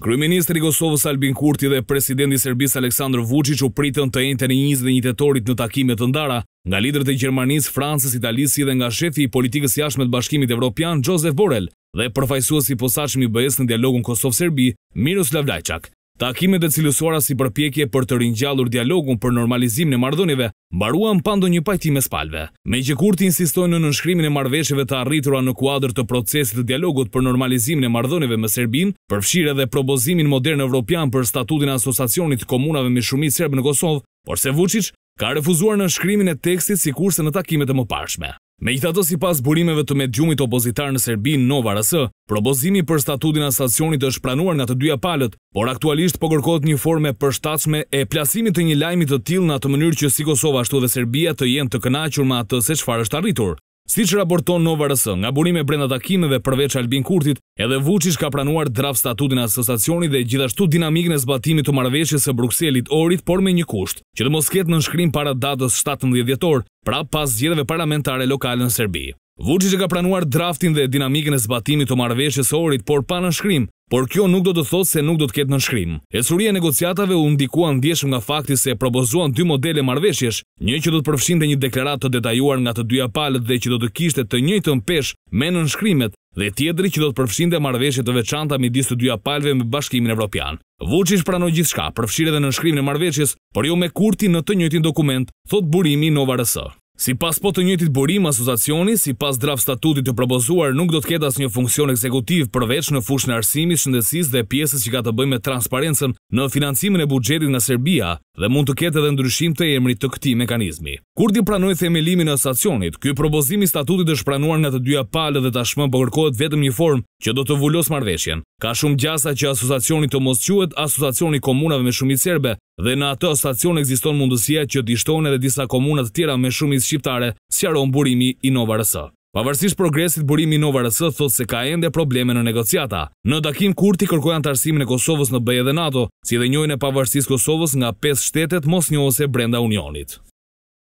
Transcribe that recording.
Kryeministri i Kosovës Albin Kurti dhe presidenti i Serbisë Aleksandar Vučić u pritën të enten në 21 tetorit në takime të ndara nga liderët e Gjermanisë, Francës, Italisë dhe nga shefi i politikës jashtme të Bashkimit Evropian, Josep Borrell dhe përfaqësuesi i posaçëm i BE-së në dialogun Kosovë-Serbi, Miroslav Lajçak. Takimet e cilësuara si përpjekje për të rinjallur dialogun për normalizim në mardhënive, mbaruan pando një pajtim me spalve. Me që kur insistojnë në nënshkrimin e marveshjeve të arritura në kuadrë të procesit të dialogut për normalizim në mardhënive me Serbin, përfshire dhe probozimin modern e Europian për statutin asosacionit komunave me shumit Serb në Kosovë, por se Vucic ka refuzuar nënshkrimin e tekstit si kurse në takimet e më pashme. Me i të të si pas burimeve të medjumit opozitar në Serbin, Nova Rasë, propozimi për statutin a stacionit është pranuar nga të dyja palët, por aktualisht pogërkot një forme shtacme e plasimit të një lajmit të til në atë mënyrë që si Kosova ashtu dhe Serbia të jenë të kënachur ma atë se qfar është arritur. Si që raporton Nova RS, nga burime brenda takimeve përveç Albin Kurtit, edhe Vucic ka pranuar draft statutin asosacioni dhe gjithashtu dinamikën e zbatimit të marveshjes e Bruxellit orit, por me një kusht, që të mos ketë në nshkrim para datës 17 djetor, pra pas gjithëve parlamentare lokale në Serbi. Vucic e ka pranuar draftin dhe dinamikën e zbatimit të marveshjes orit, por pa në nshkrim, por kjo nuk do të thotë se nuk do të ketë në shkrim. Esuria negociatave u ndikuan ndjeshëm nga fakti se propozuan dy modele marveshjesh, një që do të përfshin dhe një deklarat të detajuar nga të dyja palët dhe që do të kishte të njëjtë të mpesh me në shkrimet dhe tjedri që do të përfshin dhe të veçanta mi disë të dyja palëve me bashkimin evropian. Vucic pranoj gjithë shka, përfshire dhe në shkrimin e marveshjes, por jo me kurti në të njëjtin dokument, thot burimi Nova Rësë. Si pas po të njëtit burim asociacioni, si pas draft statutit të propozuar, nuk do të ketas një funksion ekzekutiv përveç në fush në arsimi, shëndesis dhe pjesës që ka të bëjmë me transparencen në financimin e bugjetit në Serbia dhe mund të ketë edhe ndryshim të emrit të këti mekanizmi. Kur di pranoj themelimi në asociacionit, kjo propozimi statutit është pranuar nga të dyja palë dhe tashmë përkohet po vetëm një form që do të vullos marveshjen. Ka shumë gjasa që asociacionit të mos quet, komunave me shumit serbe dhe në atë stacion ekziston mundësia që dishton edhe disa komunat tjera me shumit shqiptare si aron burimi i Nova Rësë. Pavarësisht progresit burimi Nova Rësë thot se ka ende probleme në negociata. Në takim kurti kërkojan të arsimin e Kosovës në bëje dhe NATO, si dhe njojnë e pavarësis Kosovës nga 5 shtetet mos njohëse brenda Unionit.